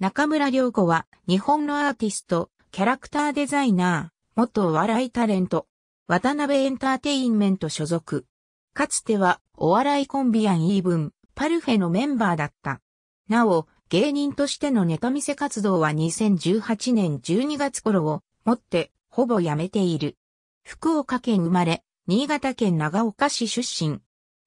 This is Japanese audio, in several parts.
中村良子は日本のアーティスト、キャラクターデザイナー、元お笑いタレント、渡辺エンターテインメント所属。かつてはお笑いコンビアンイーブン、パルフェのメンバーだった。なお、芸人としてのネタ見せ活動は2018年12月頃をもってほぼやめている。福岡県生まれ、新潟県長岡市出身。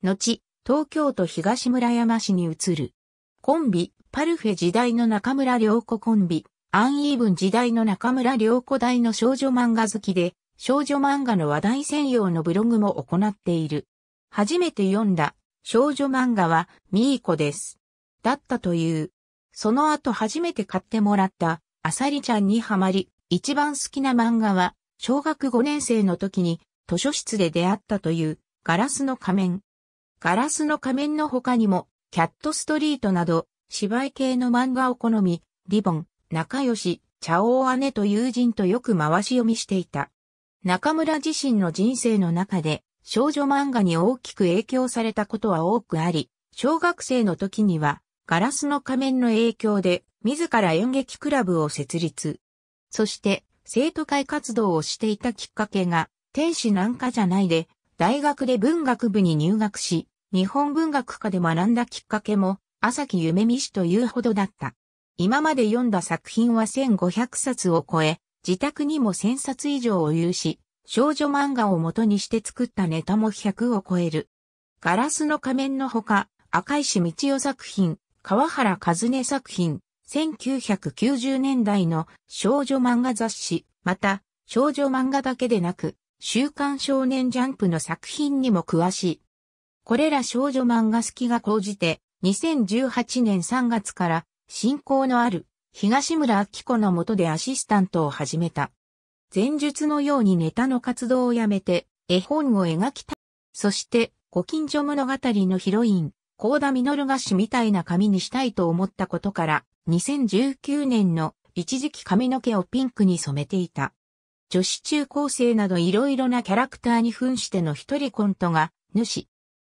後、東京都東村山市に移る。コンビ、パルフェ時代の中村良子コンビ、アンイーブン時代の中村良子大の少女漫画好きで、少女漫画の話題専用のブログも行っている。初めて読んだ少女漫画はミーコです。だったという。その後初めて買ってもらったアサリちゃんにはまり、一番好きな漫画は小学5年生の時に図書室で出会ったというガラスの仮面。ガラスの仮面の他にもキャットストリートなど芝居系の漫画を好み、リボン、仲良し、茶王姉と友人とよく回し読みしていた。中村自身の人生の中で少女漫画に大きく影響されたことは多くあり、小学生の時にはガラスの仮面の影響で自ら演劇クラブを設立。そして生徒会活動をしていたきっかけが天使なんかじゃないで大学で文学部に入学し、日本文学科で学んだきっかけも朝木夢見氏というほどだった。今まで読んだ作品は1500冊を超え、自宅にも1000冊以上を有し、少女漫画を元にして作ったネタも100を超える。ガラスの仮面のほか、赤石道夫作品、川原和音作品、1990年代の少女漫画雑誌、また、少女漫画だけでなく、週刊少年ジャンプの作品にも詳しい。これら少女漫画好きが講じて、2018年3月から親交のある東村明子の下でアシスタントを始めた。前述のようにネタの活動をやめて絵本を描きたい。そしてご近所物語のヒロイン、高田実ガシみたいな髪にしたいと思ったことから2019年の一時期髪の毛をピンクに染めていた。女子中高生など色々なキャラクターに扮しての一人コントが主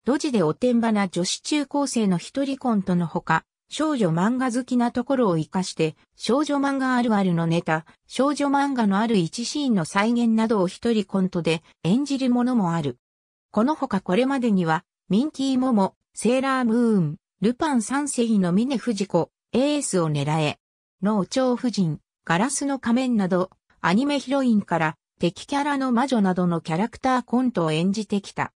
ドジでおてんばな女子中高生の一人コントのほか、少女漫画好きなところを活かして、少女漫画あるあるのネタ、少女漫画のある一シーンの再現などを一人コントで演じるものもある。このほかこれまでには、ミンティーモモ、セーラームーン、ルパン三世の峰藤子、エースを狙え、農長夫人、ガラスの仮面など、アニメヒロインから敵キャラの魔女などのキャラクターコントを演じてきた。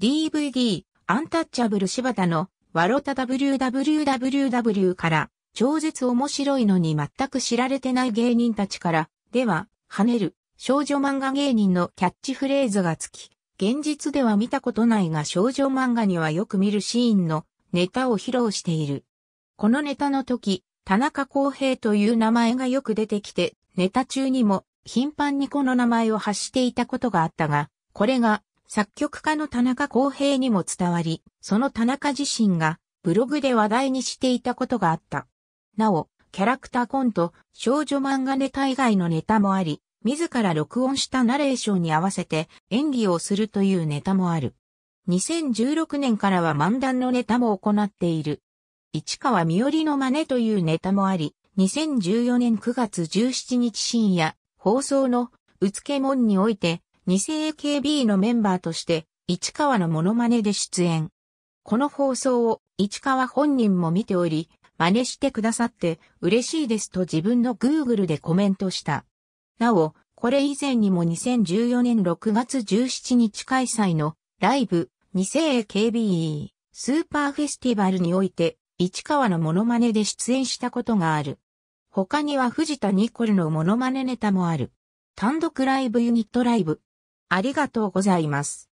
DVD、アンタッチャブル柴田の、わろた www から、超絶面白いのに全く知られてない芸人たちから、では、跳ねる、少女漫画芸人のキャッチフレーズがつき、現実では見たことないが少女漫画にはよく見るシーンのネタを披露している。このネタの時、田中康平という名前がよく出てきて、ネタ中にも頻繁にこの名前を発していたことがあったが、これが作曲家の田中康平にも伝わり、その田中自身がブログで話題にしていたことがあった。なお、キャラクターコント、少女漫画ネタ以外のネタもあり、自ら録音したナレーションに合わせて演技をするというネタもある。2016年からは漫談のネタも行っている。市川みよりの真似というネタもあり、2014年9月17日深夜、放送のうつけもんにおいて、2世 AKB のメンバーとして、市川のモノマネで出演。この放送を市川本人も見ており、真似してくださって嬉しいですと自分の Google でコメントした。なお、これ以前にも2014年6月17日開催のライブ2世 a k b スーパーフェスティバルにおいて市川のモノマネで出演したことがある。他には藤田ニコルのモノマネネタもある。単独ライブユニットライブ、ありがとうございます。